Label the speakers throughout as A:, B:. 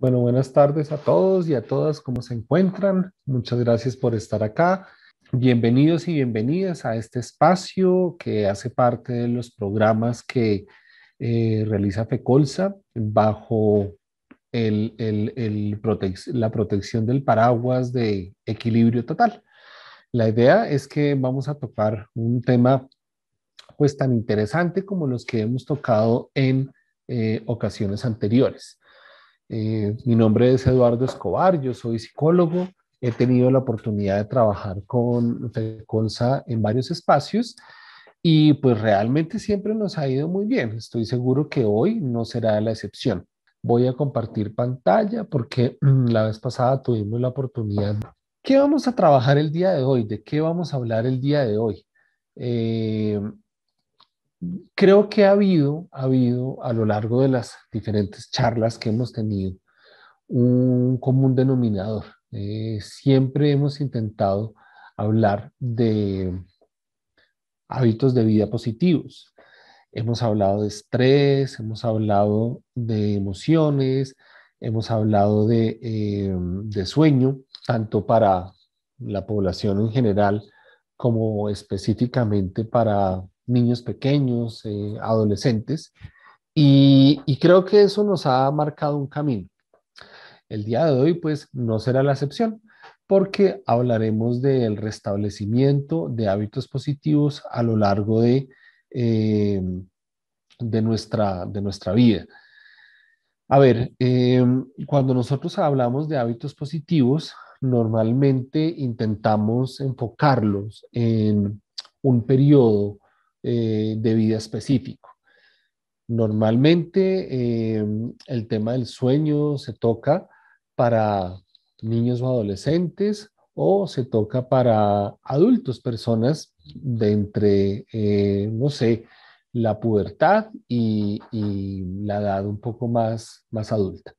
A: Bueno, buenas tardes a todos y a todas, ¿cómo se encuentran? Muchas gracias por estar acá. Bienvenidos y bienvenidas a este espacio que hace parte de los programas que eh, realiza FECOLSA bajo la protección del paraguas de equilibrio total. La idea es que vamos a tocar un tema pues tan interesante como los que hemos tocado en eh, ocasiones anteriores. Eh, mi nombre es Eduardo Escobar, yo soy psicólogo, he tenido la oportunidad de trabajar con FECONSA en varios espacios y pues realmente siempre nos ha ido muy bien. Estoy seguro que hoy no será la excepción. Voy a compartir pantalla porque mm, la vez pasada tuvimos la oportunidad. ¿Qué vamos a trabajar el día de hoy? ¿De qué vamos a hablar el día de hoy? Eh, creo que ha habido, ha habido a lo largo de las diferentes charlas que hemos tenido un común denominador. Eh, siempre hemos intentado hablar de hábitos de vida positivos. Hemos hablado de estrés, hemos hablado de emociones, hemos hablado de, eh, de sueño, tanto para la población en general como específicamente para niños pequeños, eh, adolescentes, y, creo que eso nos ha marcado un camino. El día de hoy, pues, no será la excepción, porque hablaremos del restablecimiento de hábitos positivos a lo largo de, eh, de, nuestra, de nuestra vida. A ver, eh, cuando nosotros hablamos de hábitos positivos, normalmente intentamos enfocarlos en un periodo eh, de vida específico. Normalmente eh, el tema del sueño se toca para niños o adolescentes o se toca para adultos, personas de entre, eh, no sé, la pubertad y, la edad un poco más, más adulta.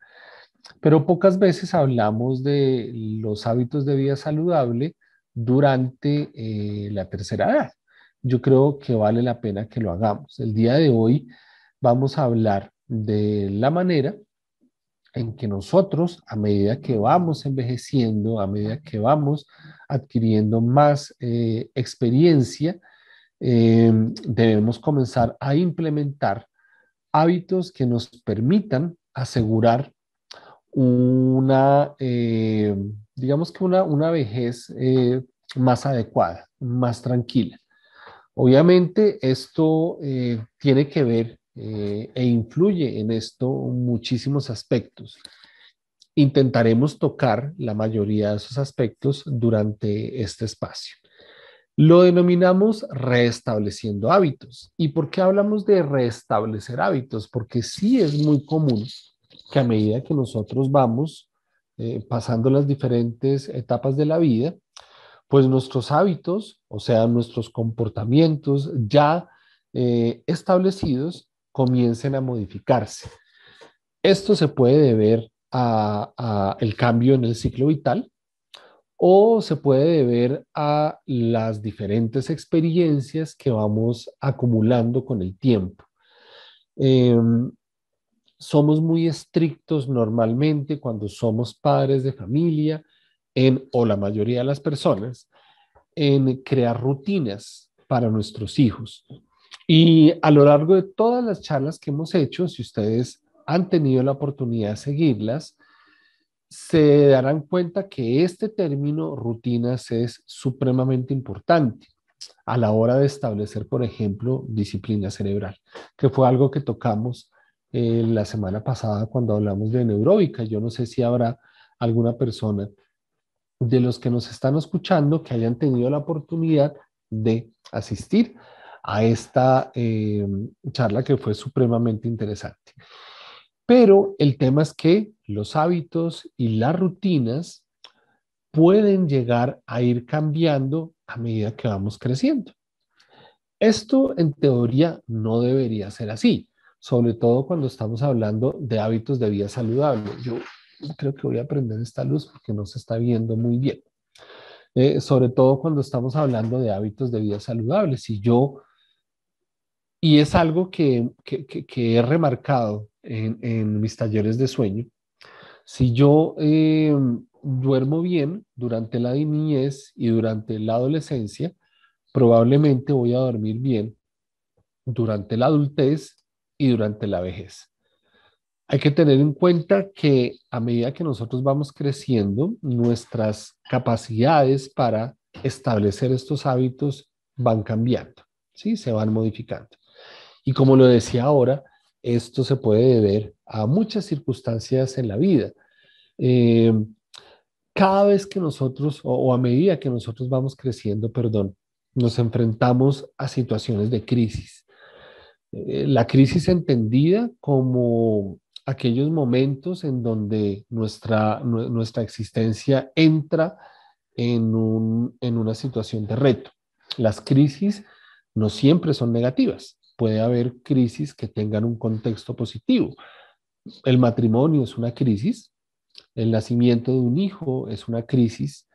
A: Pero pocas veces hablamos de los hábitos de vida saludable durante la tercera edad yo creo que vale la pena que lo hagamos. El día de hoy vamos a hablar de la manera en que nosotros, a medida que vamos envejeciendo, a medida que vamos adquiriendo más eh, experiencia, em, debemos comenzar a implementar hábitos que nos permitan asegurar una, em, digamos que una vejez eh, más adecuada, más tranquila. Obviamente esto eh, tiene que ver eh, e influye en esto muchísimos aspectos. Intentaremos tocar la mayoría de esos aspectos durante este espacio. Lo denominamos restableciendo hábitos. ¿Y por qué hablamos de restablecer hábitos? Porque sí es muy común que a medida que nosotros vamos eh, pasando las diferentes etapas de la vida, pues nuestros hábitos, o sea, nuestros comportamientos ya eh, establecidos comiencen a modificarse. Esto se puede deber a, el cambio en el ciclo vital o se puede deber a las diferentes experiencias que vamos acumulando con el tiempo. Em, somos muy estrictos normalmente cuando somos padres de familia en, o la mayoría de las personas, en crear rutinas para nuestros hijos. Y a lo largo de todas las charlas que hemos hecho, si ustedes han tenido la oportunidad de seguirlas, se darán cuenta que este término rutinas es supremamente importante a la hora de establecer, por ejemplo, disciplina cerebral, que fue algo que tocamos eh, la semana pasada cuando hablamos de neuróbica. Yo no sé si habrá alguna persona de los que nos están escuchando que hayan tenido la oportunidad de asistir a esta eh, charla que fue supremamente interesante. Pero el tema es que los hábitos y las rutinas pueden llegar a ir cambiando a medida que vamos creciendo. Esto en teoría no debería ser así, sobre todo cuando estamos hablando de hábitos de vida saludable. Yo creo que voy a prender esta luz porque no se está viendo muy bien. Eh, sobre todo cuando estamos hablando de hábitos de vida saludables. Y yo, y es algo que, he remarcado en, mis talleres de sueño, si yo eh, duermo bien durante la niñez y durante la adolescencia, probablemente voy a dormir bien durante la adultez y durante la vejez. Hay que tener en cuenta que a medida que nosotros vamos creciendo, nuestras capacidades para establecer estos hábitos van cambiando, ¿sí? se van modificando. Y como lo decía ahora, esto se puede deber a muchas circunstancias en la vida. Eh, cada vez que nosotros, o, a medida que nosotros vamos creciendo, perdón, nos enfrentamos a situaciones de crisis. Eh, la crisis entendida como aquellos momentos en donde nuestra, nuestra existencia entra en, una situación de reto. Las crisis no siempre son negativas. Puede haber crisis que tengan un contexto positivo. El matrimonio es una crisis, el nacimiento de un hijo es una crisis,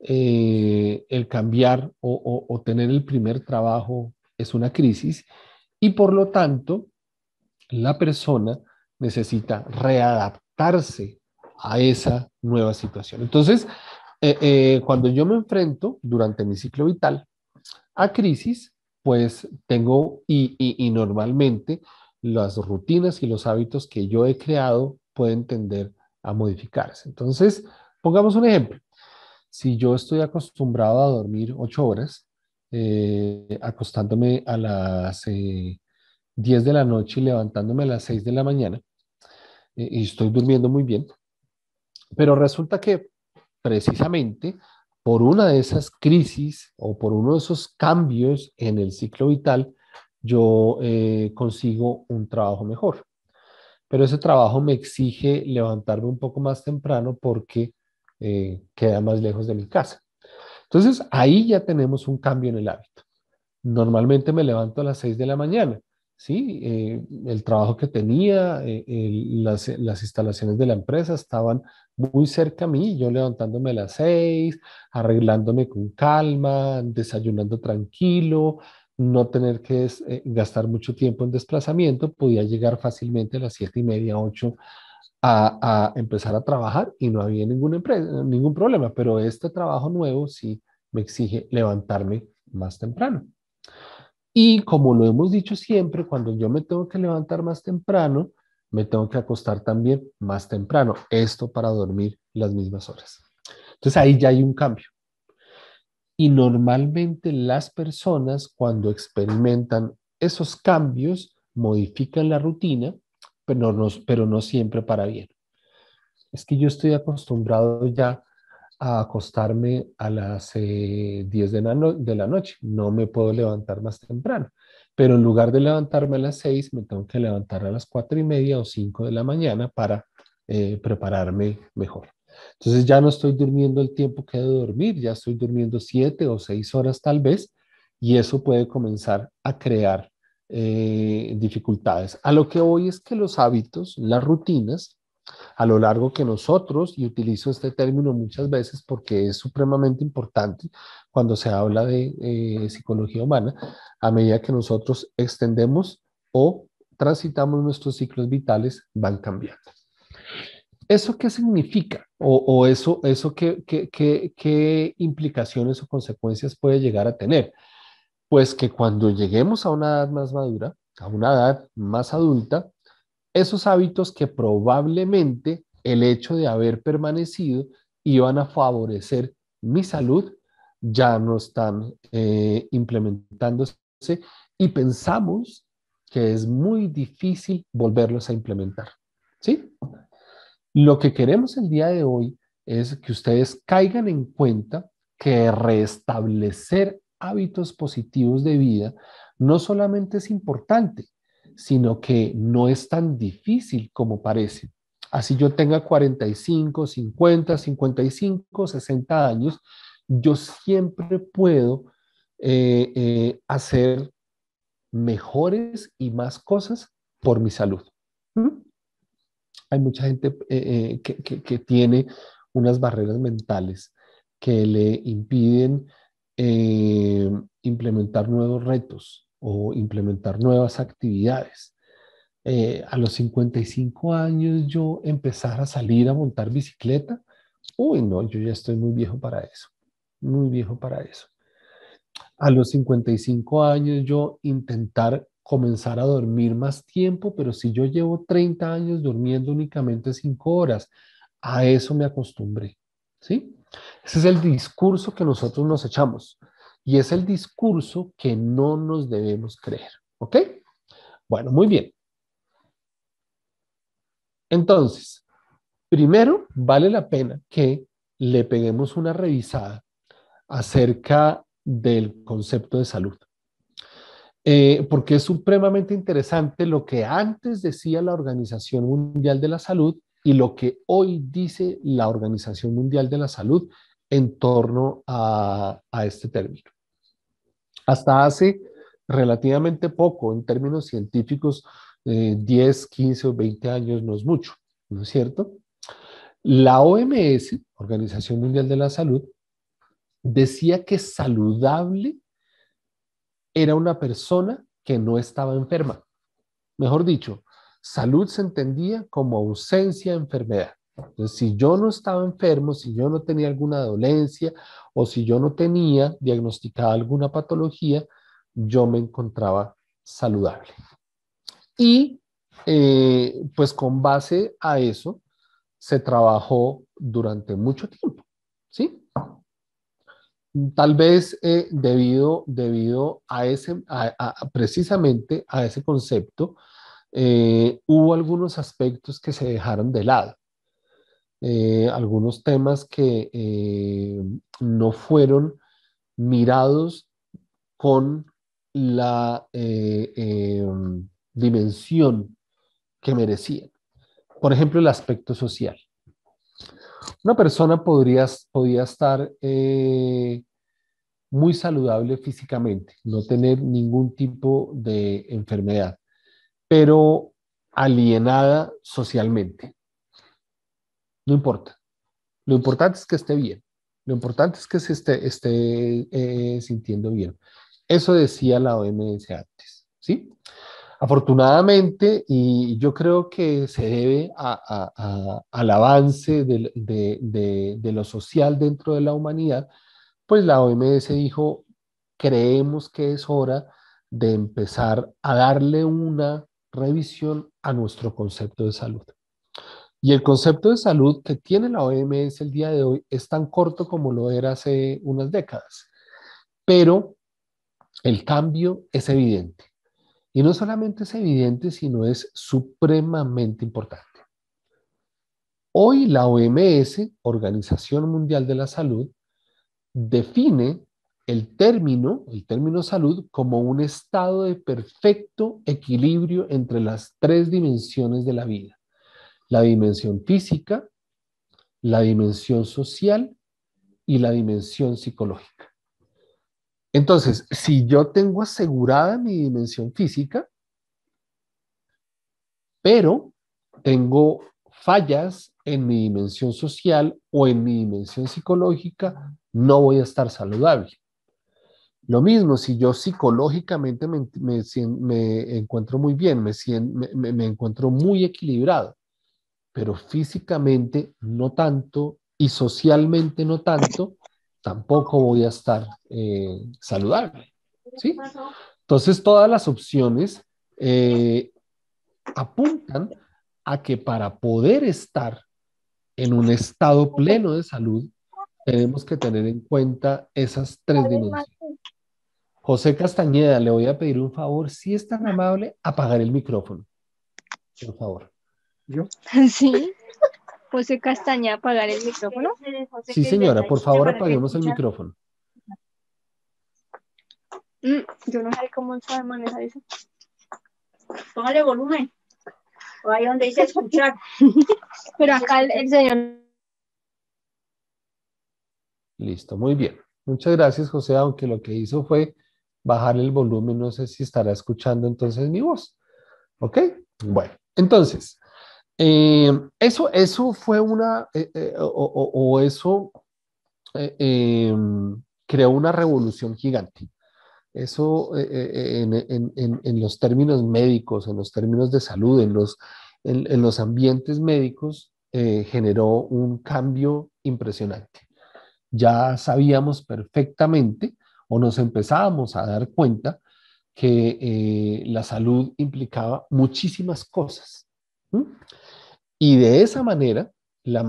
A: eh, el cambiar o tener el primer trabajo es una crisis y por lo tanto la persona necesita readaptarse a esa nueva situación. Entonces, eh, eh, cuando yo me enfrento durante mi ciclo vital a crisis, pues tengo y, normalmente las rutinas y los hábitos que yo he creado pueden tender a modificarse. Entonces, pongamos un ejemplo. Si yo estoy acostumbrado a dormir ocho horas, eh, acostándome a las 10 de la noche y levantándome a las 6 de la mañana eh, y estoy durmiendo muy bien. Pero resulta que precisamente por una de esas crisis o por uno de esos cambios en el ciclo vital, yo eh, consigo un trabajo mejor. Pero ese trabajo me exige levantarme un poco más temprano porque eh, queda más lejos de mi casa. Entonces ahí ya tenemos un cambio en el hábito. Normalmente me levanto a las 6 de la mañana. ¿sí? Eh, el trabajo que tenía, eh, las, instalaciones de la empresa estaban muy cerca a mí, yo levantándome a las seis, arreglándome con calma, desayunando tranquilo, no tener que eh, gastar mucho tiempo en desplazamiento, podía llegar fácilmente a las siete y media, ocho a, empezar a trabajar y no había ningún problema, pero este trabajo nuevo sí me exige levantarme más temprano. Y como lo hemos dicho siempre, cuando yo me tengo que levantar más temprano, me tengo que acostar también más temprano. Esto para dormir las mismas horas. Entonces ahí ya hay un cambio. Y normalmente las personas cuando experimentan esos cambios modifican la rutina, pero no, pero no siempre para bien. Es que yo estoy acostumbrado ya a acostarme a las 10 eh, de la, noche, no me puedo levantar más temprano, pero en lugar de levantarme a las 6, me tengo que levantar a las 4 y media o 5 de la mañana para eh, prepararme mejor. Entonces ya no estoy durmiendo el tiempo que de dormir, ya estoy durmiendo 7 o 6 horas tal vez, y eso puede comenzar a crear eh, dificultades. A lo que hoy es que los hábitos, las rutinas, a lo largo que nosotros, y utilizo este término muchas veces porque es supremamente importante cuando se habla de eh, psicología humana, a medida que nosotros extendemos o transitamos nuestros ciclos vitales, van cambiando. ¿Eso qué significa? ¿O, eso, eso qué, qué, qué implicaciones o consecuencias puede llegar a tener? Pues que cuando lleguemos a una edad más madura, a una edad más adulta, esos hábitos que probablemente el hecho de haber permanecido iban a favorecer mi salud, ya no están eh, implementándose y pensamos que es muy difícil volverlos a implementar. ¿Sí? Lo que queremos el día de hoy es que ustedes caigan en cuenta que restablecer hábitos positivos de vida no solamente es importante, sino que no es tan difícil como parece. Así yo tenga 45, 50, 55, 60 años, yo siempre puedo eh, eh, hacer mejores y más cosas por mi salud. ¿Mm? Hay mucha gente eh, que, tiene unas barreras mentales que le impiden implementar nuevos retos, o implementar nuevas actividades. Eh, a los 55 años yo empezar a salir a montar bicicleta, uy, no, yo ya estoy muy viejo para eso, muy viejo para eso. A los 55 años yo intentar comenzar a dormir más tiempo, pero si yo llevo 30 años durmiendo únicamente 5 horas, a eso me acostumbré, ¿sí? Ese es el discurso que nosotros nos echamos y es el discurso que no nos debemos creer. ¿Ok? Bueno, muy bien. Entonces, primero vale la pena que le peguemos una revisada acerca del concepto de salud. Eh, porque es supremamente interesante lo que antes decía la Organización Mundial de la Salud y lo que hoy dice la Organización Mundial de la Salud en torno a este término. Hasta hace relativamente poco, en términos científicos, 10, eh, 15 o 20 años no es mucho, ¿no es cierto? La OMS, Organización Mundial de la Salud, decía que saludable era una persona que no estaba enferma. Mejor dicho, salud se entendía como ausencia de enfermedad. Entonces, si yo no estaba enfermo, si yo no tenía alguna dolencia o si yo no tenía diagnosticada alguna patología, yo me encontraba saludable. Y eh, pues con base a eso se trabajó durante mucho tiempo, ¿sí? Tal vez eh, debido, debido a ese, precisamente a ese concepto, eh, hubo algunos aspectos que se dejaron de lado. Eh, algunos temas que eh, no fueron mirados con la eh, em, dimensión que merecían. Por ejemplo, el aspecto social. Una persona podría, podía estar muy saludable físicamente, no tener ningún tipo de enfermedad, pero alienada socialmente no importa. Lo importante es que esté bien. Lo importante es que se esté, eh, sintiendo bien. Eso decía la OMS antes, ¿sí? Afortunadamente, y yo creo que se debe al avance de, de lo social dentro de la humanidad, pues la OMS dijo, creemos que es hora de empezar a darle una revisión a nuestro concepto de salud. Y el concepto de salud que tiene la OMS el día de hoy es tan corto como lo era hace unas décadas, pero el cambio es evidente. Y no solamente es evidente, sino es supremamente importante. Hoy la OMS, Organización Mundial de la Salud, define el término, el término salud, como un estado de perfecto equilibrio entre las tres dimensiones de la vida la dimensión física, la dimensión social y la dimensión psicológica. Entonces, si yo tengo asegurada mi dimensión física, pero tengo fallas en mi dimensión social o en mi dimensión psicológica, no voy a estar saludable. Lo mismo, si yo psicológicamente me, encuentro muy bien, me, me encuentro muy equilibrado, pero físicamente no tanto y socialmente no tanto, tampoco voy a estar eh, saludable. ¿sí? Entonces, todas las opciones eh, apuntan a que para poder estar en un estado pleno de salud, tenemos que tener en cuenta esas tres dimensiones. José Castañeda, le voy a pedir un favor, si es tan amable, apagar el micrófono. Por favor. ¿Yo? Sí. José Castaña, apagar el micrófono. Sí, señora, por favor apaguemos el micrófono. Mm, yo no sé cómo se maneja eso. Póngale volumen. O ahí donde dice escuchar. Pero acá el señor. Listo, muy bien. Muchas gracias, José, aunque lo que hizo fue bajar el volumen, no sé si estará escuchando entonces mi voz. ¿Ok? Bueno, entonces, eh, eso, eso fue una, eh, eh, o, eso em, creó una revolución gigante. Eso en, los términos médicos, en los términos de salud, en los, en, los ambientes médicos, generó un cambio impresionante. Ya sabíamos perfectamente o nos empezábamos a dar cuenta que la salud implicaba muchísimas cosas. Y de esa manera, la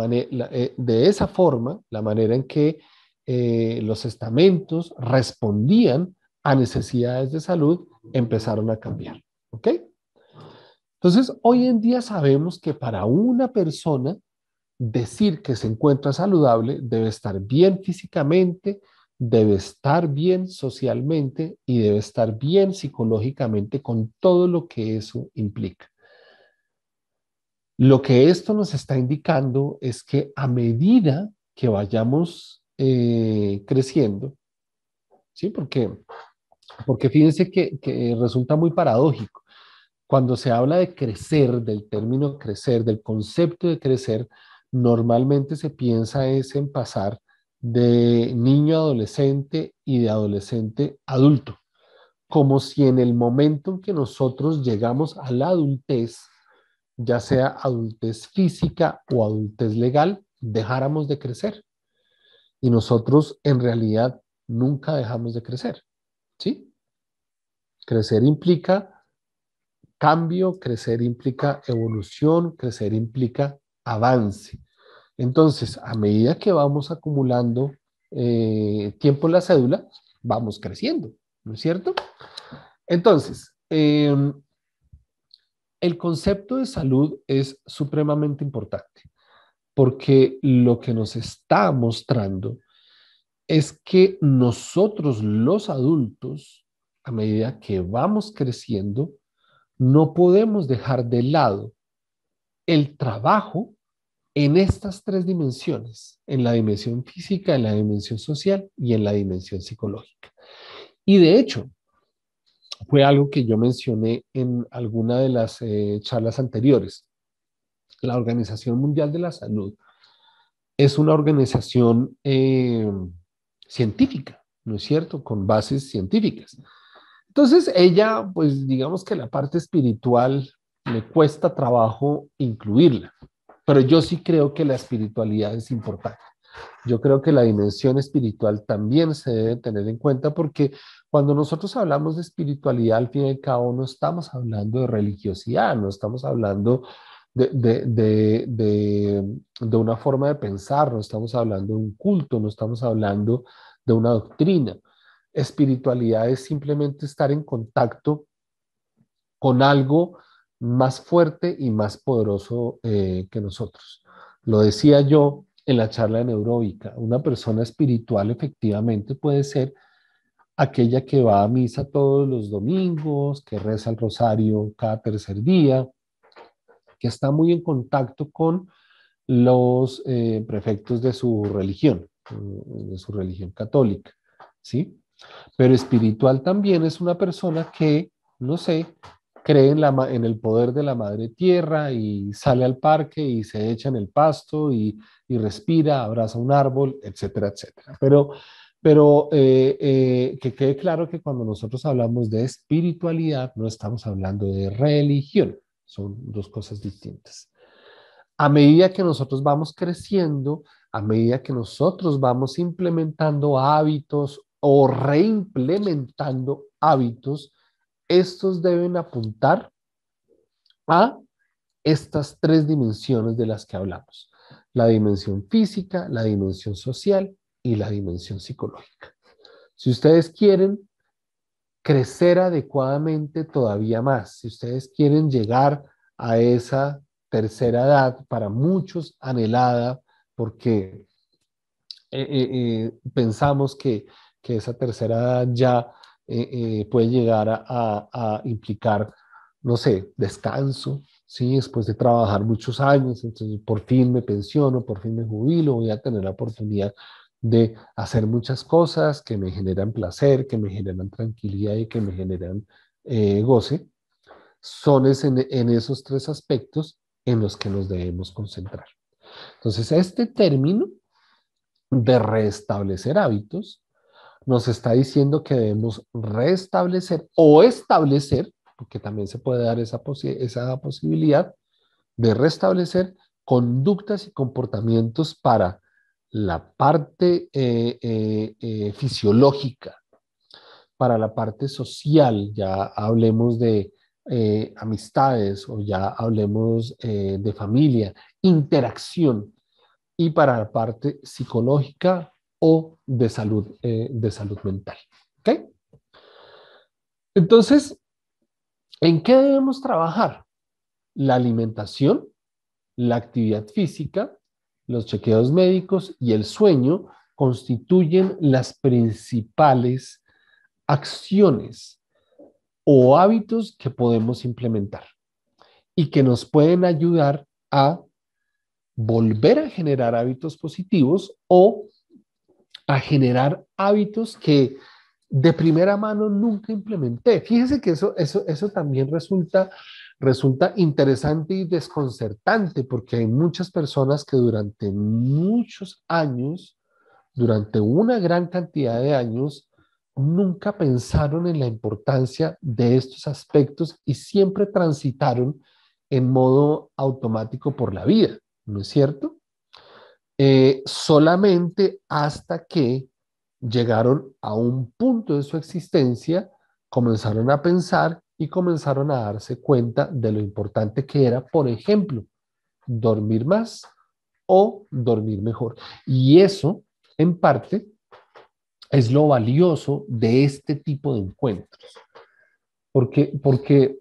A: eh, de esa forma, la manera en que eh, los estamentos respondían a necesidades de salud empezaron a cambiar. ¿Ok? Entonces, hoy en día sabemos que para una persona decir que se encuentra saludable debe estar bien físicamente, debe estar bien socialmente y debe estar bien psicológicamente con todo lo que eso implica. Lo que esto nos está indicando es que a medida que vayamos eh, creciendo, ¿sí? Porque, porque fíjense que, resulta muy paradójico. Cuando se habla de crecer, del término crecer, del concepto de crecer, normalmente se piensa es en pasar de niño adolescente y de adolescente adulto, como si en el momento en que nosotros llegamos a la adultez, ya sea adultez física o adultez legal, dejáramos de crecer. Y nosotros en realidad nunca dejamos de crecer, ¿sí? Crecer implica cambio, crecer implica evolución, crecer implica avance. Entonces, a medida que vamos acumulando eh, tiempo en la cédula, vamos creciendo, ¿no es cierto? Entonces, em, el concepto de salud es supremamente importante porque lo que nos está mostrando es que nosotros los adultos, a medida que vamos creciendo, no podemos dejar de lado el trabajo en estas tres dimensiones, en la dimensión física, en la dimensión social y en la dimensión psicológica. Y de hecho, fue algo que yo mencioné en alguna de las eh, charlas anteriores. La Organización Mundial de la Salud es una organización eh, científica, ¿no es cierto? Con bases científicas. Entonces, ella, pues digamos que la parte espiritual le cuesta trabajo incluirla, pero yo sí creo que la espiritualidad es importante. Yo creo que la dimensión espiritual también se debe tener en cuenta porque cuando nosotros hablamos de espiritualidad, al fin y al cabo no estamos hablando de religiosidad, no estamos hablando de, de, de, una forma de pensar, no estamos hablando de un culto, no estamos hablando de una doctrina. Espiritualidad es simplemente estar en contacto con algo más fuerte y más poderoso eh, que nosotros. Lo decía yo en la charla de neuróbica, una persona espiritual efectivamente puede ser aquella que va a misa todos los domingos, que reza el rosario cada tercer día, que está muy en contacto con los eh, prefectos de su religión, mm, de su religión católica, ¿sí? Pero espiritual también es una persona que, no sé, cree en, la, en el poder de la madre tierra y sale al parque y se echa en el pasto y, y respira, abraza un árbol, etcétera, etcétera. Pero pero eh, eh, que quede claro que cuando nosotros hablamos de espiritualidad, no estamos hablando de religión, son dos cosas distintas. A medida que nosotros vamos creciendo, a medida que nosotros vamos implementando hábitos o reimplementando hábitos, estos deben apuntar a estas tres dimensiones de las que hablamos. La dimensión física, la dimensión social y la dimensión psicológica. Si ustedes quieren crecer adecuadamente todavía más, si ustedes quieren llegar a esa tercera edad, para muchos anhelada, porque eh, eh, eh, pensamos que, que, esa tercera edad ya puede llegar a, a, implicar, no sé, descanso, ¿sí? después de trabajar muchos años, entonces por fin me pensiono, por fin me jubilo, voy a tener la oportunidad de hacer muchas cosas que me generan placer, que me generan tranquilidad y que me generan eh, goce, son en, esos tres aspectos en los que nos debemos concentrar. Entonces, este término de restablecer hábitos nos está diciendo que debemos restablecer o establecer, porque también se puede dar esa, esa posibilidad de restablecer conductas y comportamientos para la parte eh, eh, eh, fisiológica, para la parte social, ya hablemos de amistades o ya hablemos de familia, interacción, y para la parte psicológica o de salud, de salud mental. Entonces, ¿en qué debemos trabajar? La alimentación, la actividad física, los chequeos médicos y el sueño constituyen las principales acciones o hábitos que podemos implementar y que nos pueden ayudar a volver a generar hábitos positivos o a generar hábitos que de primera mano nunca implementé. Fíjese que eso, eso, eso también resulta resulta interesante y desconcertante porque hay muchas personas que durante muchos años, durante una gran cantidad de años, nunca pensaron en la importancia de estos aspectos y siempre transitaron en modo automático por la vida, ¿no es cierto? Eh, solamente hasta que llegaron a un punto de su existencia, comenzaron a pensar y comenzaron a darse cuenta de lo importante que era, por ejemplo, dormir más o dormir mejor. Y eso, en parte, es lo valioso de este tipo de encuentros. Porque, porque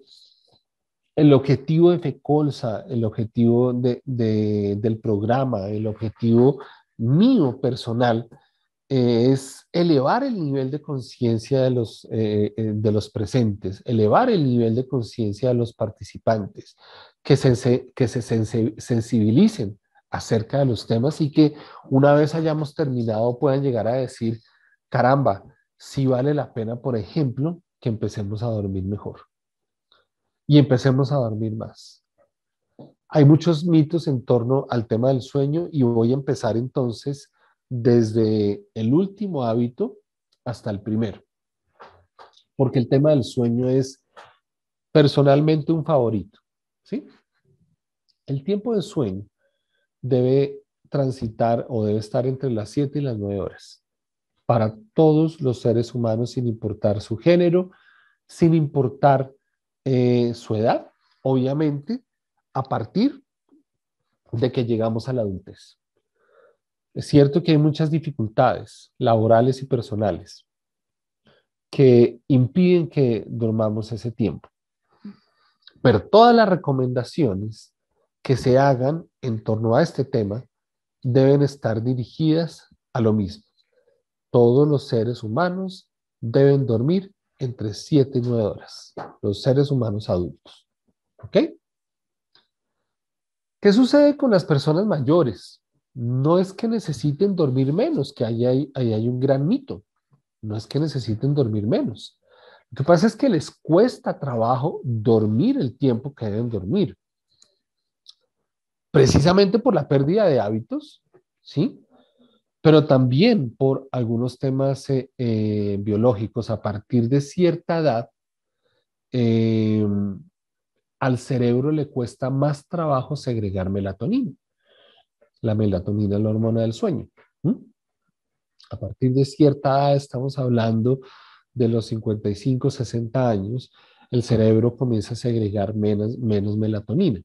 A: el objetivo de FECOLSA, el objetivo del programa, el objetivo mío personal eh, es elevar el nivel de conciencia de, los, eh, eh, de los presentes, elevar el nivel de conciencia de los participantes, que se, que se sensibilicen acerca de los temas y que una vez hayamos terminado puedan llegar a decir, caramba, si vale la pena, por ejemplo, que empecemos a dormir mejor y empecemos a dormir más. Hay muchos mitos en torno al tema del sueño y voy a empezar entonces desde el último hábito hasta el primero. Porque el tema del sueño es personalmente un favorito, ¿sí? El tiempo de sueño debe transitar o debe estar entre las 7 y las 9 horas para todos los seres humanos sin importar su género, sin importar eh, su edad, obviamente, a partir de que llegamos a la adultez. Es cierto que hay muchas dificultades laborales y personales que impiden que dormamos ese tiempo. Pero todas las recomendaciones que se hagan en torno a este tema deben estar dirigidas a lo mismo. Todos los seres humanos deben dormir entre 7 y 9 horas, los seres humanos adultos. ¿Ok? ¿Qué sucede con las personas mayores? no es que necesiten dormir menos, que ahí hay, un gran mito. No es que necesiten dormir menos. Lo que pasa es que les cuesta trabajo dormir el tiempo que deben dormir. Precisamente por la pérdida de hábitos, ¿sí? Pero también por algunos temas eh, eh, biológicos. A partir de cierta edad, eh, al cerebro le cuesta más trabajo segregar melatonina. La melatonina es la hormona del sueño. A partir de cierta edad, estamos hablando de los 55, 60 años, el cerebro comienza a segregar menos, melatonina,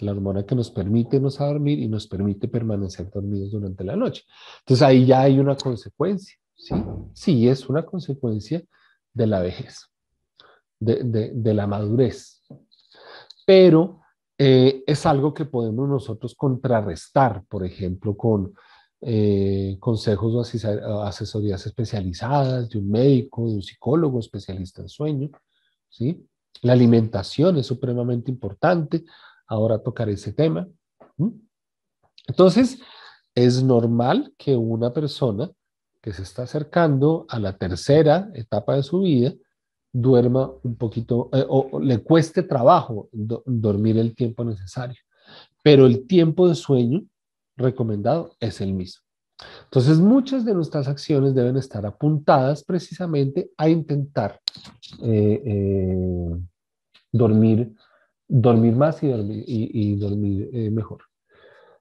A: la hormona que nos permite a dormir y nos permite permanecer dormidos durante la noche. Entonces ahí ya hay una consecuencia, ¿sí? Sí, es una consecuencia de la vejez, de, de la madurez. Pero eh, es algo que podemos nosotros contrarrestar, por ejemplo, con eh, consejos o asesorías especializadas de un médico, de un psicólogo especialista en sueño, ¿sí? La alimentación es supremamente importante, ahora tocaré ese tema. Entonces, es normal que una persona que se está acercando a la tercera etapa de su vida, duerma un poquito eh, o, le cueste trabajo dormir el tiempo necesario, pero el tiempo de sueño recomendado es el mismo. Entonces, muchas de nuestras acciones deben estar apuntadas precisamente a intentar eh, eh, dormir, dormir más y dormir, y, dormir mejor.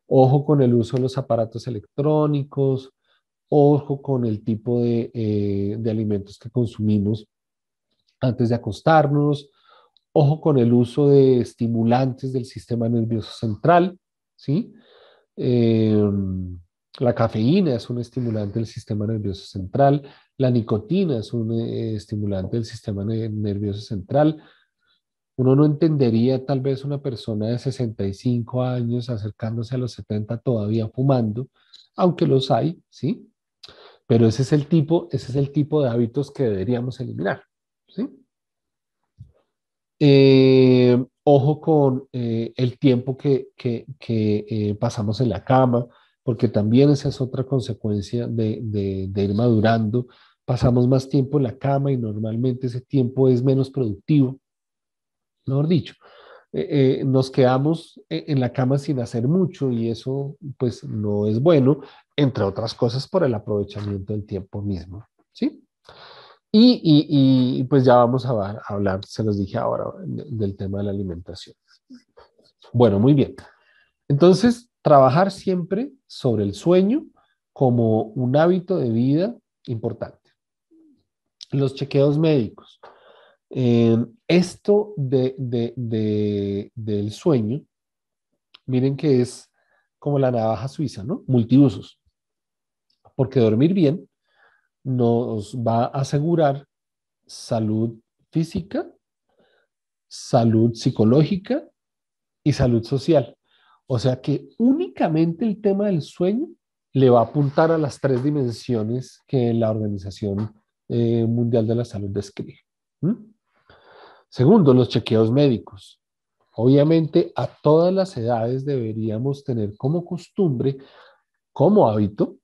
A: Ojo con el uso de los aparatos electrónicos, ojo con el tipo de alimentos que consumimos antes de acostarnos, ojo con el uso de estimulantes del sistema nervioso central, ¿sí? Em, la cafeína es un estimulante del sistema nervioso central, la nicotina es un eh, estimulante del sistema nervioso central. Uno no entendería tal vez una persona de 65 años acercándose a los 70 todavía fumando, aunque los hay, ¿sí? Pero ese es el tipo, ese es el tipo de hábitos que deberíamos eliminar. Eh, ojo con eh, el tiempo que, eh, pasamos en la cama, porque también esa es otra consecuencia de, ir madurando. Pasamos más tiempo en la cama y normalmente ese tiempo es menos productivo. Mejor dicho, nos quedamos en la cama sin hacer mucho y eso pues no es bueno, entre otras cosas por el aprovechamiento del tiempo mismo. ¿Sí? Y, pues ya vamos a, hablar, se los dije ahora, del tema de la alimentación. Bueno, muy bien. Entonces, trabajar siempre sobre el sueño como un hábito de vida importante. Los chequeos médicos. Eh, esto del sueño, miren que es como la navaja suiza, ¿no? Multiusos. Porque dormir bien nos va a asegurar salud física, salud psicológica y salud social. O sea que únicamente el tema del sueño le va a apuntar a las tres dimensiones que la Organización eh, Mundial de la Salud describe. Segundo, los chequeos médicos. Obviamente a todas las edades deberíamos tener como costumbre, como hábito,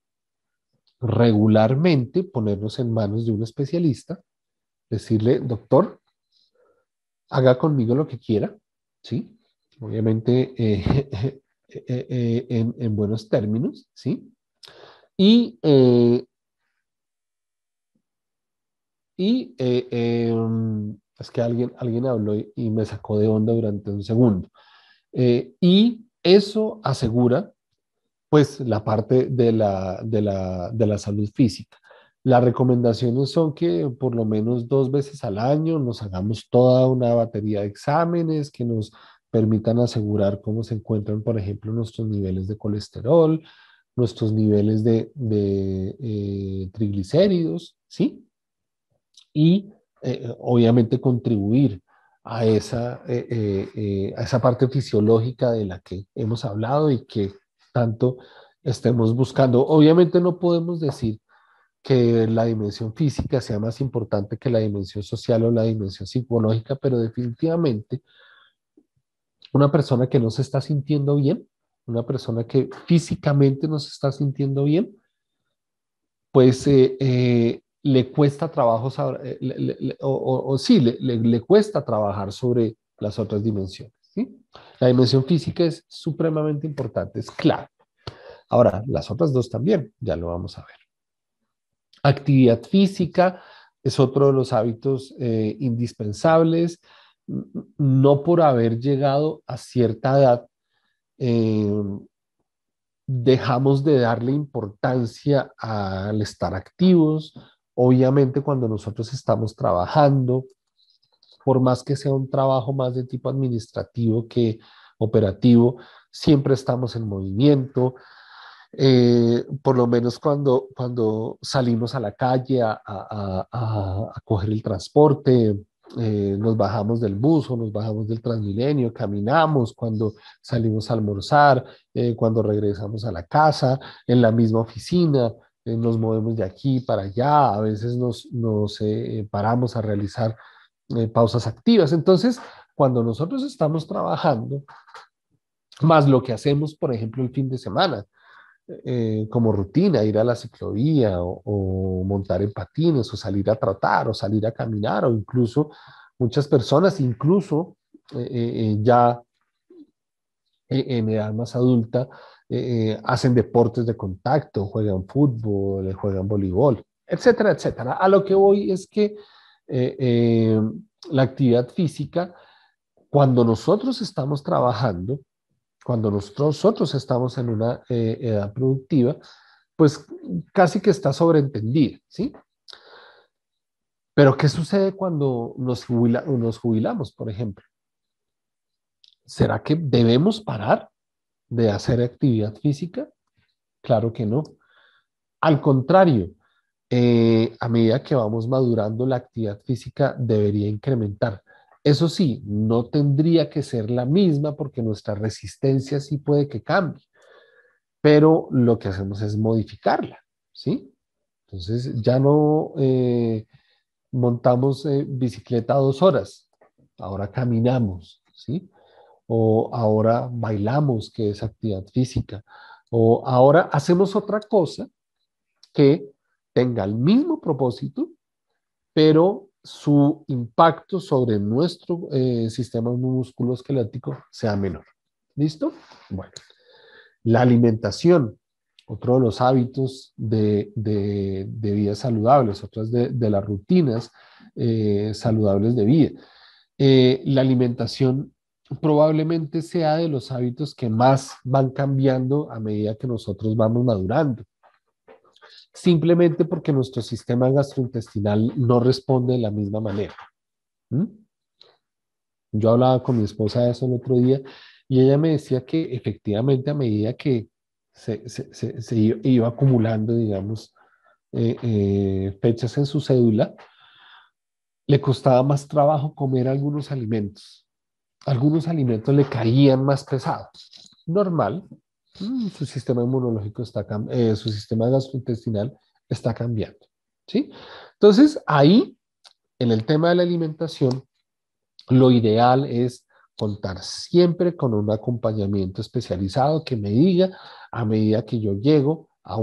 A: regularmente ponernos en manos de un especialista, decirle, doctor, haga conmigo lo que quiera, ¿sí? Obviamente eh, eh, eh, en, buenos términos, ¿sí? Y, y em, es que alguien, alguien habló y, me sacó de onda durante un segundo. y eso asegura pues la parte de la, de la, salud física. Las recomendaciones son que por lo menos dos veces al año nos hagamos toda una batería de exámenes que nos permitan asegurar cómo se encuentran, por ejemplo, nuestros niveles de colesterol, nuestros niveles de, eh, triglicéridos, ¿sí? Y eh, obviamente contribuir a esa, eh, a esa parte fisiológica de la que hemos hablado y que tanto estemos buscando. Obviamente no podemos decir que la dimensión física sea más importante que la dimensión social o la dimensión psicológica, pero definitivamente una persona que no se está sintiendo bien, una persona que físicamente no se está sintiendo bien, pues eh, eh, le cuesta trabajo, eh, o, sí, le cuesta trabajar sobre las otras dimensiones. La dimensión física es supremamente importante, es claro. Ahora, las otras dos también, ya lo vamos a ver. Actividad física es otro de los hábitos eh, indispensables. No por haber llegado a cierta edad, em, dejamos de darle importancia al estar activos. Obviamente, cuando nosotros estamos trabajando, por más que sea un trabajo más de tipo administrativo que operativo, siempre estamos en movimiento. Eh, por lo menos cuando, cuando salimos a la calle a, coger el transporte, eh, nos bajamos del bus o nos bajamos del Transmilenio, caminamos cuando salimos a almorzar, eh, cuando regresamos a la casa, en la misma oficina, nos movemos de aquí para allá, a veces nos, nos paramos a realizar eh, pausas activas. Entonces, cuando nosotros estamos trabajando, más lo que hacemos, por ejemplo, el fin de semana, eh, como rutina, ir a la ciclovía o, montar en patines o salir a tratar o salir a caminar o incluso muchas personas, incluso eh, ya en edad más adulta, hacen deportes de contacto, juegan fútbol, juegan voleibol, etcétera, etcétera. A lo que voy es que eh, eh, la actividad física, cuando nosotros estamos trabajando, cuando nosotros estamos en una eh, edad productiva, pues casi que está sobreentendida, ¿sí? Pero ¿qué sucede cuando nos, nos jubilamos, por ejemplo? ¿Será que debemos parar de hacer actividad física? Claro que no. Al contrario, eh, a medida que vamos madurando, la actividad física debería incrementar. Eso sí, no tendría que ser la misma porque nuestra resistencia sí puede que cambie, pero lo que hacemos es modificarla, ¿sí? Entonces ya no eh, montamos eh, bicicleta dos horas, ahora caminamos, ¿sí? O ahora bailamos, que es actividad física, o ahora hacemos otra cosa que tenga el mismo propósito, pero su impacto sobre nuestro eh, sistema sistema esquelético sea menor. ¿Listo? Bueno, la alimentación, otro de los hábitos de, vida saludables, otras de, las rutinas eh, saludables de vida. Eh, la alimentación probablemente sea de los hábitos que más van cambiando a medida que nosotros vamos madurando simplemente porque nuestro sistema gastrointestinal no responde de la misma manera. Yo hablaba con mi esposa de eso el otro día y ella me decía que efectivamente a medida que se, iba acumulando, digamos, eh, eh, fechas en su cédula, le costaba más trabajo comer algunos alimentos. Algunos alimentos le caían más pesados. Normal, Mm, su sistema inmunológico está, eh, su sistema gastrointestinal está cambiando. ¿sí? Entonces, ahí, en el tema de la alimentación, lo ideal es contar siempre con un acompañamiento especializado que me diga a medida que yo llego a,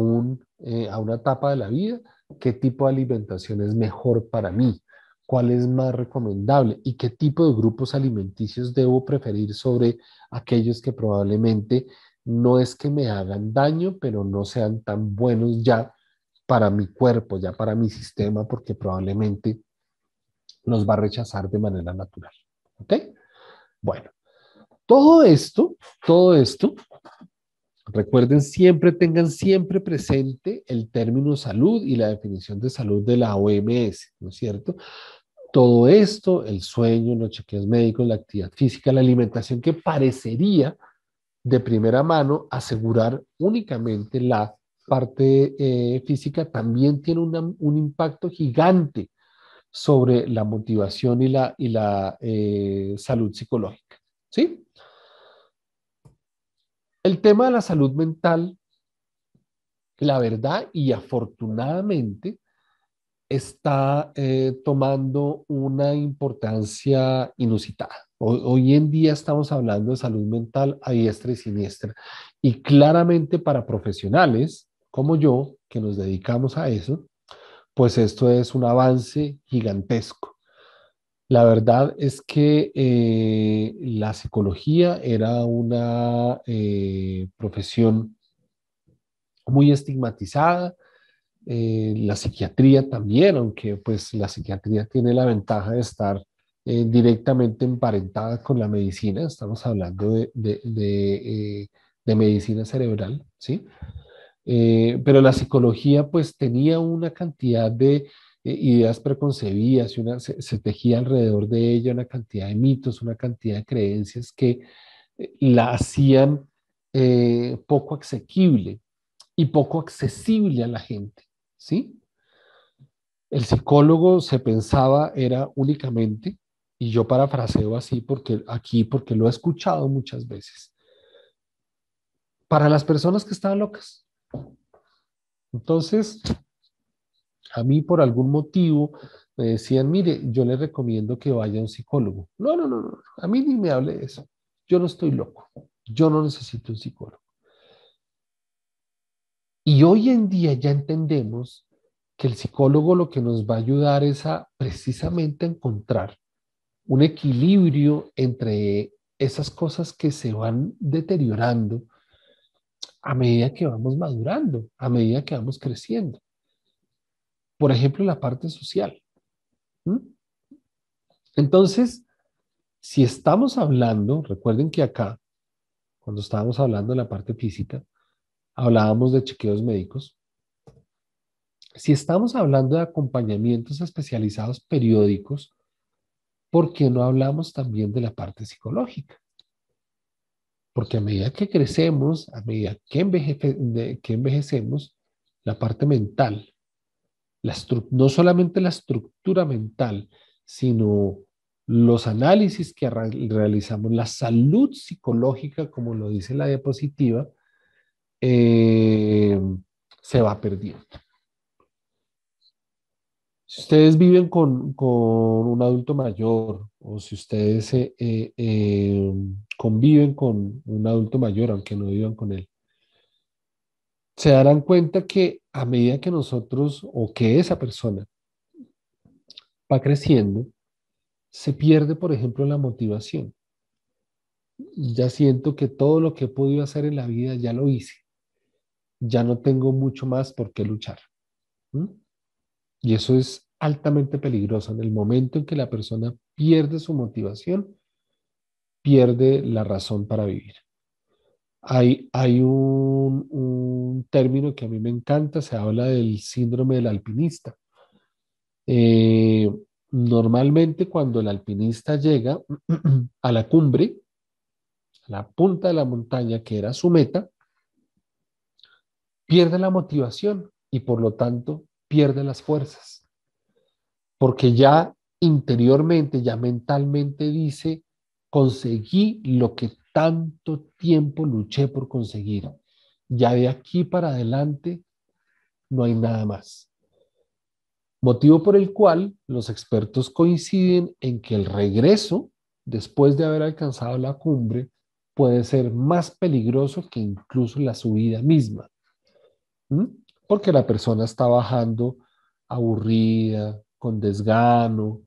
A: eh, a una etapa de la vida qué tipo de alimentación es mejor para mí, cuál es más recomendable y qué tipo de grupos alimenticios debo preferir sobre aquellos que probablemente no es que me hagan daño, pero no sean tan buenos ya para mi cuerpo, ya para mi sistema, porque probablemente los va a rechazar de manera natural. ¿Ok? Bueno, todo esto, todo esto, recuerden siempre, tengan siempre presente el término salud y la definición de salud de la OMS, ¿no es cierto? Todo esto, el sueño, los chequeos médicos, la actividad física, la alimentación que parecería de primera mano asegurar únicamente la parte eh, física también tiene un impacto gigante sobre la motivación y la, y la eh, salud psicológica. ¿sí? El tema de la salud mental, la verdad y afortunadamente, está eh, tomando una importancia inusitada. Hoy, en día estamos hablando de salud mental a diestra y siniestra. Y claramente para profesionales como yo, que nos dedicamos a eso, pues esto es un avance gigantesco. La verdad es que eh, la psicología era una eh, profesión muy estigmatizada, eh, la psiquiatría también, aunque pues la psiquiatría tiene la ventaja de estar eh, directamente emparentada con la medicina, estamos hablando de, eh, medicina cerebral, ¿sí? Eh, pero la psicología pues tenía una cantidad de ideas preconcebidas se, se, tejía alrededor de ella una cantidad de mitos, una cantidad de creencias que la hacían poco asequible y poco accesible a la gente, ¿sí? El psicólogo se pensaba era únicamente y yo parafraseo así porque aquí porque lo he escuchado muchas veces. Para las personas que estaban locas. Entonces, a mí por algún motivo me decían, mire, yo le recomiendo que vaya a un psicólogo. No, no, no, no, a mí ni me hable de eso. Yo no estoy loco. Yo no necesito un psicólogo. Y hoy en día ya entendemos que el psicólogo lo que nos va a ayudar es a precisamente encontrar un equilibrio entre esas cosas que se van deteriorando a medida que vamos madurando, a medida que vamos creciendo. Por ejemplo, la parte social. Entonces, si estamos hablando, recuerden que acá, cuando estábamos hablando de la parte física, hablábamos de chequeos médicos. Si estamos hablando de acompañamientos especializados periódicos, ¿por qué no hablamos también de la parte psicológica? Porque a medida que crecemos, a medida que, envejecemos, la parte mental, no solamente la estructura mental, sino los análisis que realizamos, la salud psicológica, como lo dice la diapositiva, eh, se va perdiendo si ustedes viven con, un adulto mayor o si ustedes eh, eh, eh, conviven con un adulto mayor, aunque no vivan con él, se darán cuenta que a medida que nosotros o que esa persona va creciendo, se pierde, por ejemplo, la motivación. Ya siento que todo lo que he podido hacer en la vida ya lo hice. Ya no tengo mucho más por qué luchar. Y eso es altamente peligroso. En el momento en que la persona pierde su motivación, pierde la razón para vivir. Hay, hay un, término que a mí me encanta, se habla del síndrome del alpinista. Eh, normalmente cuando el alpinista llega a la cumbre, a la punta de la montaña que era su meta, pierde la motivación y por lo tanto pierde las fuerzas, porque ya interiormente, ya mentalmente dice, conseguí lo que tanto tiempo luché por conseguir. Ya de aquí para adelante no hay nada más. Motivo por el cual los expertos coinciden en que el regreso, después de haber alcanzado la cumbre, puede ser más peligroso que incluso la subida misma. ¿Mm? porque la persona está bajando aburrida, con desgano,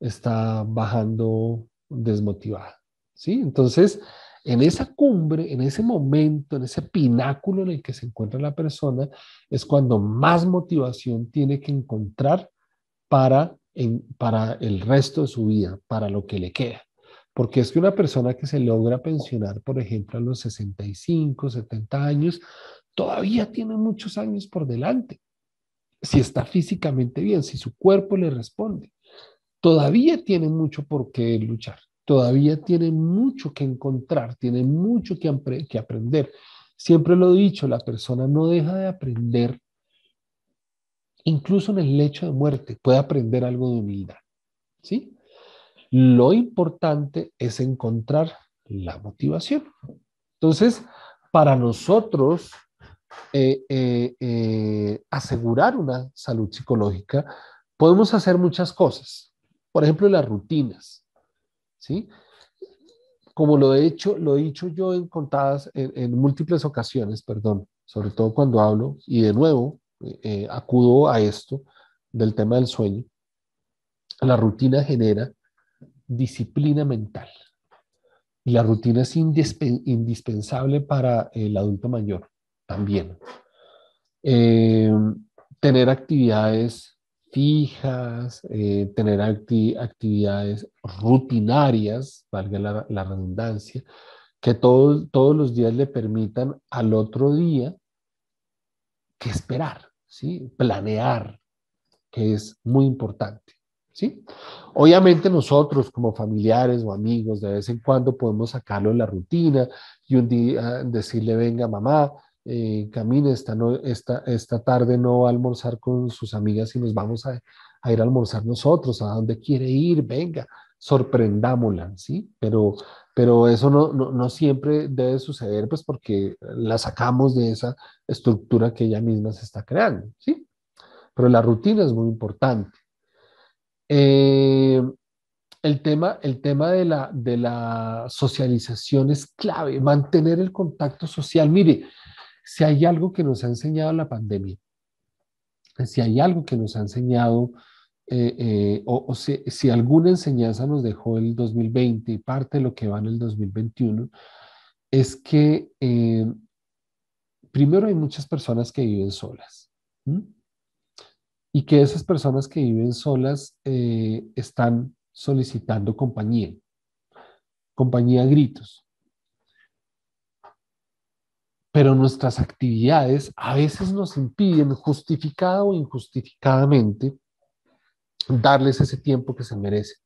A: está bajando desmotivada. ¿sí? Entonces, en esa cumbre, en ese momento, en ese pináculo en el que se encuentra la persona, es cuando más motivación tiene que encontrar para, para el resto de su vida, para lo que le queda. Porque es que una persona que se logra pensionar, por ejemplo, a los 65, 70 años, todavía tiene muchos años por delante. Si está físicamente bien, si su cuerpo le responde, todavía tiene mucho por qué luchar, todavía tiene mucho que encontrar, tiene mucho que, que aprender. Siempre lo he dicho, la persona no deja de aprender, incluso en el lecho de muerte, puede aprender algo de humildad. ¿sí? Lo importante es encontrar la motivación. Entonces, para nosotros, eh, eh, eh, asegurar una salud psicológica, podemos hacer muchas cosas. Por ejemplo, las rutinas. ¿sí? Como lo he, hecho, lo he dicho yo en contadas, en, múltiples ocasiones, perdón, sobre todo cuando hablo, y de nuevo acudo a esto del tema del sueño, la rutina genera disciplina mental. Y la rutina es indispensable para el adulto mayor también. Eh, tener actividades fijas, eh, tener actividades rutinarias, valga la, redundancia, que todos los días le permitan al otro día que esperar, ¿sí? planear, que es muy importante. ¿sí? Obviamente nosotros como familiares o amigos de vez en cuando podemos sacarlo de la rutina y un día decirle, venga mamá, eh, Camina esta, esta, tarde no va a almorzar con sus amigas y nos vamos a, ir a almorzar nosotros, a donde quiere ir, venga, sorprendámosla, ¿sí? Pero, pero eso no, siempre debe suceder, pues porque la sacamos de esa estructura que ella misma se está creando, ¿sí? Pero la rutina es muy importante. Eh, el tema, el tema de, la, de la socialización es clave, mantener el contacto social. Mire, si hay algo que nos ha enseñado la pandemia, si hay algo que nos ha enseñado eh, eh, o, si, alguna enseñanza nos dejó el 2020 y parte de lo que va en el 2021, es que eh, primero hay muchas personas que viven solas y que esas personas que viven solas están solicitando compañía, compañía gritos, pero nuestras actividades a veces nos impiden, justificado o injustificadamente, darles ese tiempo que se merecen.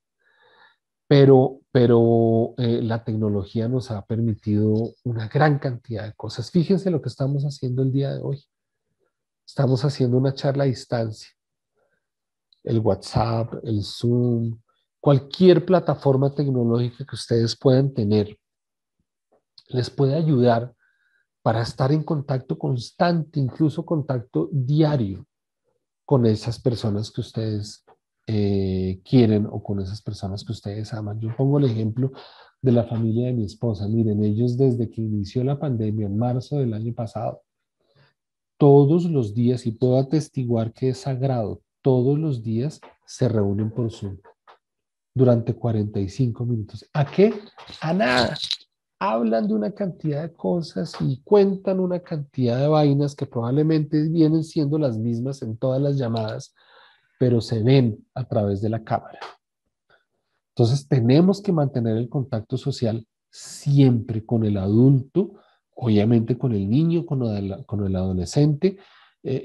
A: Pero, pero eh, la tecnología nos ha permitido una gran cantidad de cosas. Fíjense lo que estamos haciendo el día de hoy. Estamos haciendo una charla a distancia. El WhatsApp, el Zoom, cualquier plataforma tecnológica que ustedes puedan tener les puede ayudar para estar en contacto constante, incluso contacto diario con esas personas que ustedes eh, quieren o con esas personas que ustedes aman. Yo pongo el ejemplo de la familia de mi esposa. Miren, ellos desde que inició la pandemia en marzo del año pasado, todos los días, y puedo atestiguar que es sagrado, todos los días se reúnen por Zoom durante 45 minutos. ¿A qué? A nada hablan de una cantidad de cosas y cuentan una cantidad de vainas que probablemente vienen siendo las mismas en todas las llamadas, pero se ven a través de la cámara. Entonces tenemos que mantener el contacto social siempre con el adulto, obviamente con el niño, con el, adolescente, eh, eh,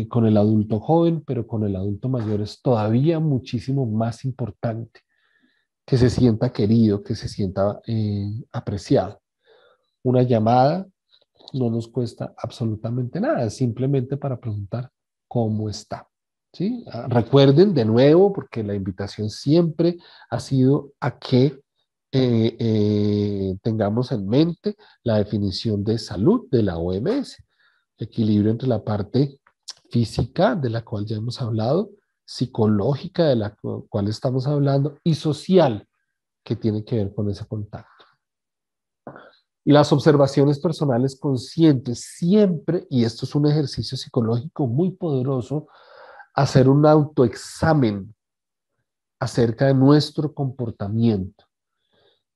A: eh, con el adulto joven, pero con el adulto mayor es todavía muchísimo más importante que se sienta querido, que se sienta eh, apreciado. Una llamada no nos cuesta absolutamente nada, simplemente para preguntar cómo está. Ah, recuerden de nuevo, porque la invitación siempre ha sido a que eh, eh, tengamos en mente la definición de salud de la OMS, equilibrio entre la parte física, de la cual ya hemos hablado, psicológica de la cual estamos hablando y social que tiene que ver con ese contacto. y Las observaciones personales conscientes siempre, y esto es un ejercicio psicológico muy poderoso, hacer un autoexamen acerca de nuestro comportamiento.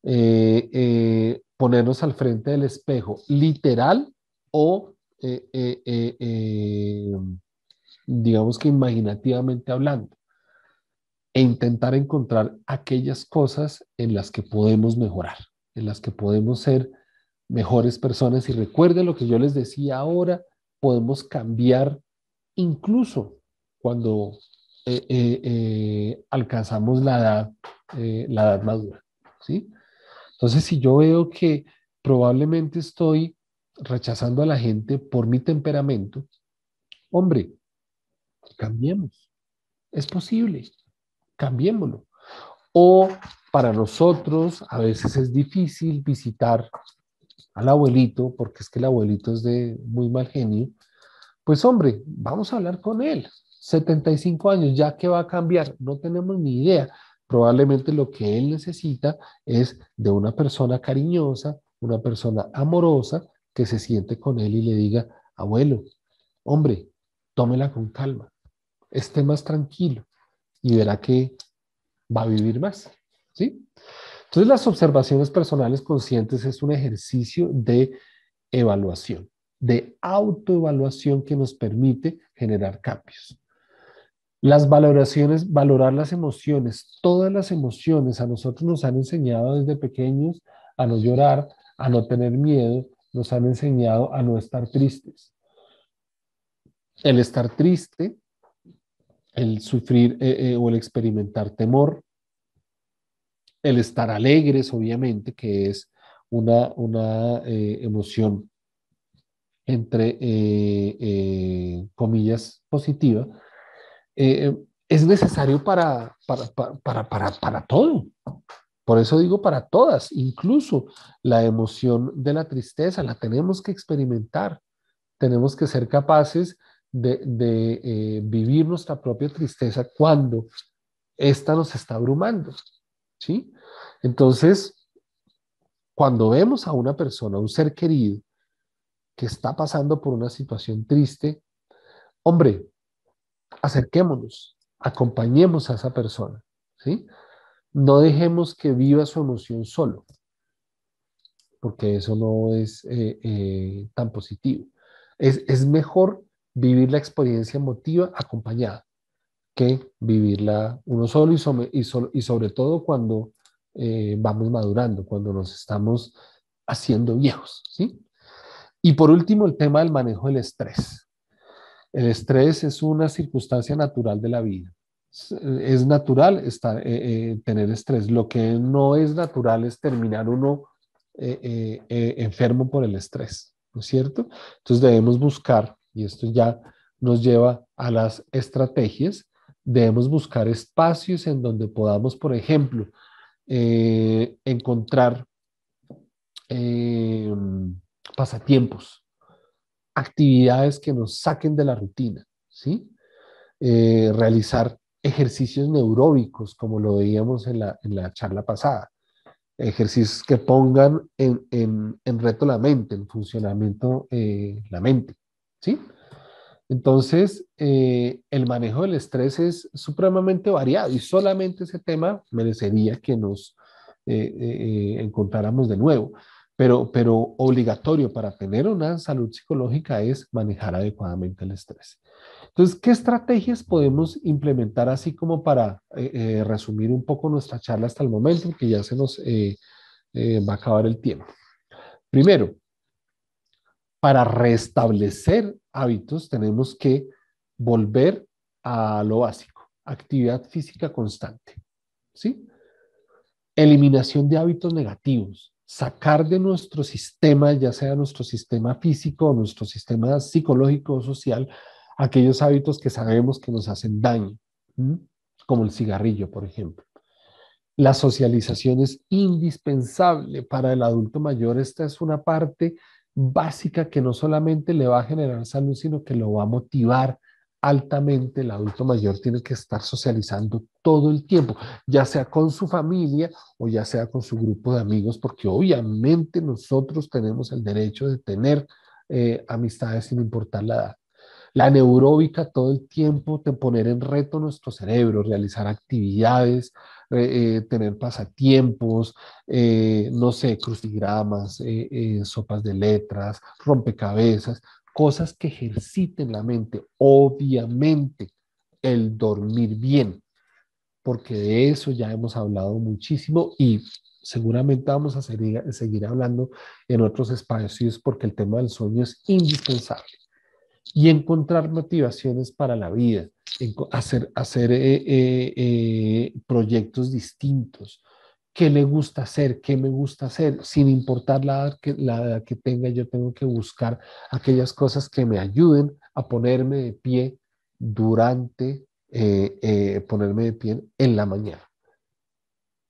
A: Eh, eh, ponernos al frente del espejo, literal o eh, digamos que imaginativamente hablando, e intentar encontrar aquellas cosas en las que podemos mejorar, en las que podemos ser mejores personas. Y recuerden lo que yo les decía ahora, podemos cambiar incluso cuando eh, eh, eh, alcanzamos la edad, la edad madura. Entonces, si yo veo que probablemente estoy rechazando a la gente por mi temperamento, hombre, cambiemos. Es posible, cambiémoslo. O para nosotros a veces es difícil visitar al abuelito, porque es que el abuelito es de muy mal genio, pues hombre, vamos a hablar con él. 75 años, ya que va a cambiar, no tenemos ni idea. Probablemente lo que él necesita es de una persona cariñosa, una persona amorosa que se siente con él y le diga, abuelo, hombre, tómela con calma esté más tranquilo y verá que va a vivir más. ¿sí? Entonces las observaciones personales conscientes es un ejercicio de evaluación, de autoevaluación que nos permite generar cambios. Las valoraciones, valorar las emociones, todas las emociones a nosotros nos han enseñado desde pequeños a no llorar, a no tener miedo, nos han enseñado a no estar tristes. El estar triste el sufrir eh, eh, o el experimentar temor, el estar alegres, obviamente, que es una, una eh, emoción entre comillas positiva, es necesario para para, para, para, para todo. Por eso digo para todas, incluso la emoción de la tristeza la tenemos que experimentar, tenemos que ser capaces de de, eh, vivir nuestra propia tristeza cuando esta nos está abrumando. ¿sí? Entonces, cuando vemos a una persona, un ser querido, que está pasando por una situación triste, hombre, acerquémonos, acompañemos a esa persona, ¿sí? No dejemos que viva su emoción solo, porque eso no es eh, eh, tan positivo. Es, es mejor vivir la experiencia emotiva acompañada que vivirla uno solo y, sobre, todo cuando eh, vamos madurando, cuando nos estamos haciendo viejos, ¿sí? Y por último, el tema del manejo del estrés. El estrés es una circunstancia natural de la vida. Es, natural estar, eh, eh, tener estrés. Lo que no es natural es terminar uno enfermo por el estrés, ¿no es cierto? Entonces debemos buscar y esto ya nos lleva a las estrategias, debemos buscar espacios en donde podamos, por ejemplo, eh, encontrar eh, pasatiempos, actividades que nos saquen de la rutina, ¿sí? Eh, realizar ejercicios neuróbicos, como lo veíamos en la, charla pasada, ejercicios que pongan en, en reto la mente, en funcionamiento la mente. ¿sí? Entonces, eh, el manejo del estrés es supremamente variado y solamente ese tema merecería que nos eh, eh, encontráramos de nuevo. Pero, pero obligatorio para tener una salud psicológica es manejar adecuadamente el estrés. Entonces, ¿qué estrategias podemos implementar así como para resumir un poco nuestra charla hasta el momento, que ya se nos va a acabar el tiempo? Primero, para restablecer hábitos tenemos que volver a lo básico, actividad física constante, ¿sí? Eliminación de hábitos negativos, sacar de nuestro sistema, ya sea nuestro sistema físico o nuestro sistema psicológico o social, aquellos hábitos que sabemos que nos hacen daño, como el cigarrillo, por ejemplo. La socialización es indispensable para el adulto mayor. Esta es una parte básica que no solamente le va a generar salud, sino que lo va a motivar altamente. El adulto mayor tiene que estar socializando todo el tiempo, ya sea con su familia o ya sea con su grupo de amigos, porque obviamente nosotros tenemos el derecho de tener eh, amistades sin importar la edad. La neuróbica todo el tiempo, te poner en reto nuestro cerebro, realizar actividades, eh, eh, tener pasatiempos, eh, no sé, crucigramas, sopas de letras, rompecabezas, cosas que ejerciten la mente. Obviamente, el dormir bien, porque de eso ya hemos hablado muchísimo y seguramente vamos a seguir, seguir hablando en otros espacios porque el tema del sueño es indispensable y encontrar motivaciones para la vida, hacer, hacer eh, eh, eh, proyectos distintos, qué le gusta hacer, qué me gusta hacer, sin importar la la edad que tenga, yo tengo que buscar aquellas cosas que me ayuden a ponerme de pie durante, ponerme de pie en la mañana.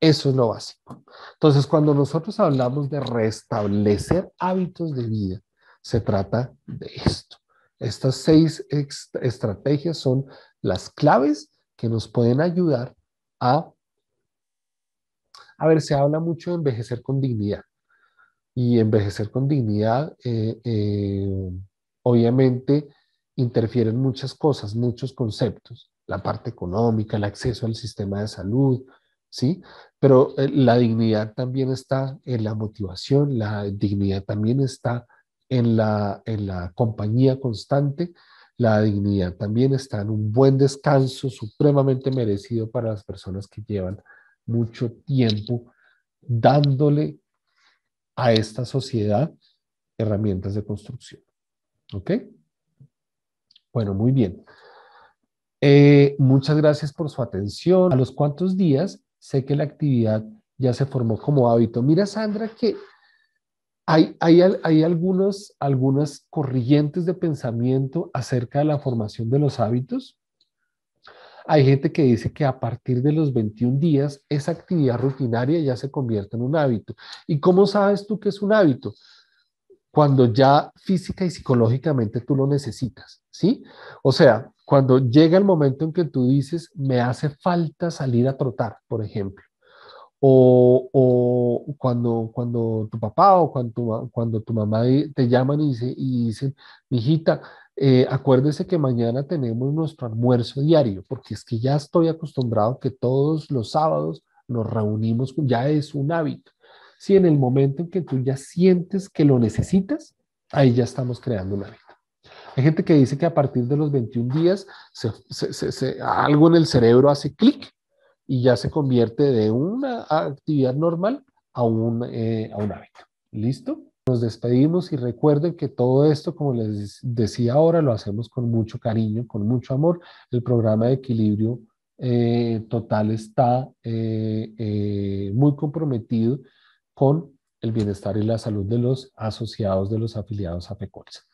A: Eso es lo básico. Entonces, cuando nosotros hablamos de restablecer hábitos de vida, se trata de esto. Estas seis estrategias son las claves que nos pueden ayudar a... A ver, se habla mucho de envejecer con dignidad. Y envejecer con dignidad, eh, eh, obviamente, interfieren muchas cosas, muchos conceptos. La parte económica, el acceso al sistema de salud, ¿sí? Pero eh, la dignidad también está en la motivación, la dignidad también está en la, compañía constante la dignidad también está en un buen descanso supremamente merecido para las personas que llevan mucho tiempo dándole a esta sociedad herramientas de construcción. ¿Ok? Bueno, muy bien. Eh, muchas gracias por su atención. A los cuantos días sé que la actividad ya se formó como hábito. Mira, Sandra, que hay, algunas corrientes de pensamiento acerca de la formación de los hábitos. Hay gente que dice que a partir de los 21 días esa actividad rutinaria ya se convierte en un hábito. ¿Y cómo sabes tú que es un hábito? Cuando ya física y psicológicamente tú lo necesitas, ¿sí? O sea, cuando llega el momento en que tú dices, me hace falta salir a trotar, por ejemplo. O, cuando, cuando tu papá o cuando tu, cuando tu mamá te llaman y, dice, y dicen, hijita eh, acuérdese que mañana tenemos nuestro almuerzo diario, porque es que ya estoy acostumbrado que todos los sábados nos reunimos, ya es un hábito. Si en el momento en que tú ya sientes que lo necesitas, ahí ya estamos creando un hábito. Hay gente que dice que a partir de los 21 días se, algo en el cerebro hace clic y ya se convierte de una actividad normal a un, eh, a hábito. ¿Listo? Nos despedimos y recuerden que todo esto, como les decía ahora, lo hacemos con mucho cariño, con mucho amor. El programa de equilibrio eh, total está eh, muy comprometido con el bienestar y la salud de los asociados, de los afiliados a PECOLSA.